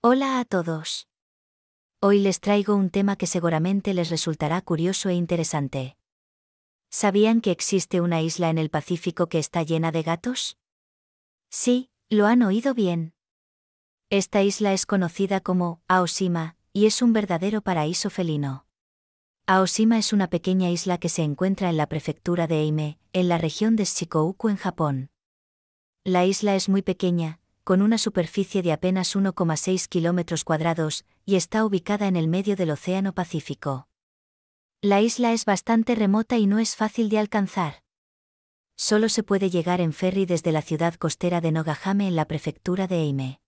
Hola a todos. Hoy les traigo un tema que seguramente les resultará curioso e interesante. ¿Sabían que existe una isla en el Pacífico que está llena de gatos? Sí, lo han oído bien. Esta isla es conocida como Aoshima, y es un verdadero paraíso felino. Aoshima es una pequeña isla que se encuentra en la prefectura de Eime, en la región de Shikoku en Japón. La isla es muy pequeña, con una superficie de apenas 1,6 kilómetros cuadrados, y está ubicada en el medio del Océano Pacífico. La isla es bastante remota y no es fácil de alcanzar. Solo se puede llegar en ferry desde la ciudad costera de Nogahame en la prefectura de Eime.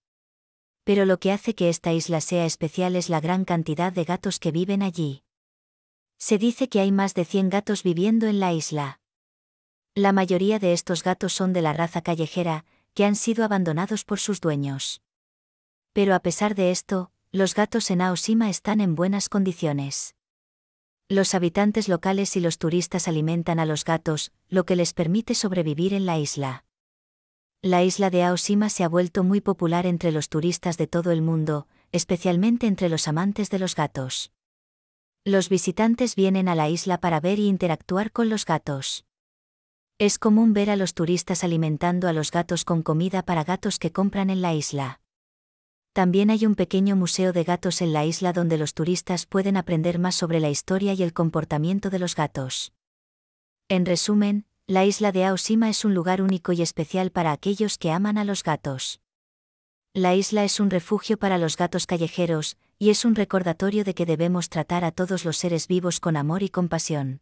Pero lo que hace que esta isla sea especial es la gran cantidad de gatos que viven allí. Se dice que hay más de 100 gatos viviendo en la isla. La mayoría de estos gatos son de la raza callejera, que han sido abandonados por sus dueños. Pero a pesar de esto, los gatos en Aoshima están en buenas condiciones. Los habitantes locales y los turistas alimentan a los gatos, lo que les permite sobrevivir en la isla. La isla de Aoshima se ha vuelto muy popular entre los turistas de todo el mundo, especialmente entre los amantes de los gatos. Los visitantes vienen a la isla para ver y e interactuar con los gatos. Es común ver a los turistas alimentando a los gatos con comida para gatos que compran en la isla. También hay un pequeño museo de gatos en la isla donde los turistas pueden aprender más sobre la historia y el comportamiento de los gatos. En resumen, la isla de Aoshima es un lugar único y especial para aquellos que aman a los gatos. La isla es un refugio para los gatos callejeros, y es un recordatorio de que debemos tratar a todos los seres vivos con amor y compasión.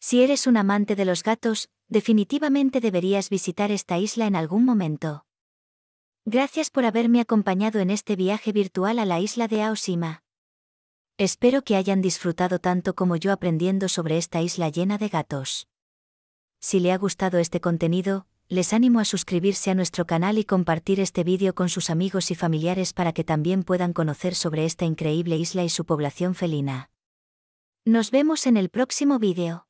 Si eres un amante de los gatos, Definitivamente deberías visitar esta isla en algún momento. Gracias por haberme acompañado en este viaje virtual a la isla de Aoshima. Espero que hayan disfrutado tanto como yo aprendiendo sobre esta isla llena de gatos. Si le ha gustado este contenido, les animo a suscribirse a nuestro canal y compartir este vídeo con sus amigos y familiares para que también puedan conocer sobre esta increíble isla y su población felina. Nos vemos en el próximo vídeo.